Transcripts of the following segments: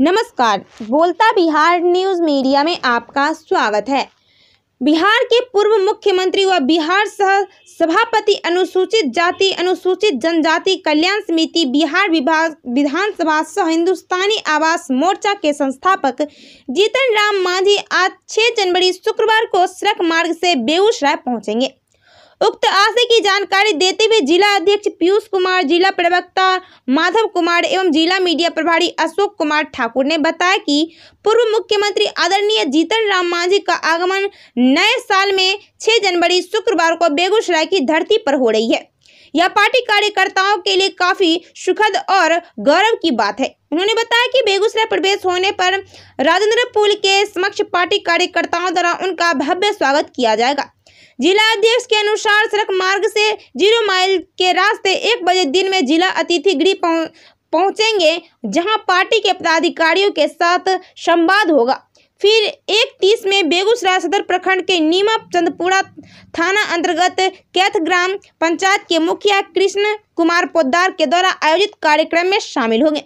नमस्कार बोलता Bihar news media में आपका स्वागत है बिहार के पूर्व मुख्यमंत्री व बिहार सह सभापति अनुसूचित जाति अनुसूचित जनजाति कल्याण समिति बिहार विभाग विधानसभा सह हिंदुस्तानी आवास मोर्चा के संस्थापक जीतन राम मांझी आज 6 जनवरी शुक्रवार को सड़क मार्ग से बेगूसराय पहुंचेंगे उक्त आशय की जानकारी देते हुए जिला अध्यक्ष पीयूष कुमार जिला प्रवक्ता माधव कुमार एवं जिला मीडिया प्रभारी अशोक कुमार ठाकुर ने बताया कि पूर्व मुख्यमंत्री आदरणीय जीतन राम मांझी का आगमन नए साल में 6 जनवरी शुक्रवार को बेगूसराय की धरती पर हो रही है यह पार्टी कार्यकर्ताओं के लिए काफी सुखद और गौरव की बात है उन्होंने बताया कि बेगूसराय प्रवेश होने पर राजेंद्र पुल के समक्ष पार्टी कार्यकर्ताओं द्वारा उनका भव्य स्वागत किया जाएगा जिला अध्यक्ष के अनुसार सड़क मार्ग से जीरो माइल के रास्ते एक बजे दिन में जिला अतिथि गृह पहुंचेंगे जहां पार्टी के पदाधिकारियों के साथ संवाद होगा फिर एक तीस में बेगूसराय सदर प्रखंड के नीमा चंदपुरा थाना अंतर्गत कैथ ग्राम पंचायत के मुखिया कृष्ण कुमार पोदार के द्वारा आयोजित कार्यक्रम में शामिल होंगे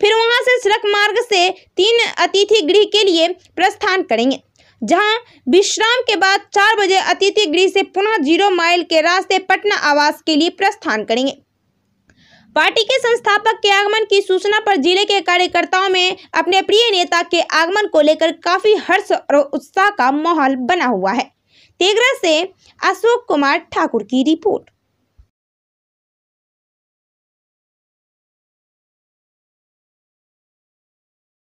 फिर वहां से सड़क मार्ग से तीन अतिथि गृह के लिए प्रस्थान करेंगे जहां विश्राम के बाद चार बजे अतिथि गृह से पुनः जीरो माइल के रास्ते पटना आवास के लिए प्रस्थान करेंगे पार्टी के संस्थापक के आगमन की सूचना पर जिले के कार्यकर्ताओं में अपने प्रिय नेता के आगमन को लेकर काफी हर्ष और उत्साह का माहौल बना हुआ है तेगरा से अशोक कुमार ठाकुर की रिपोर्ट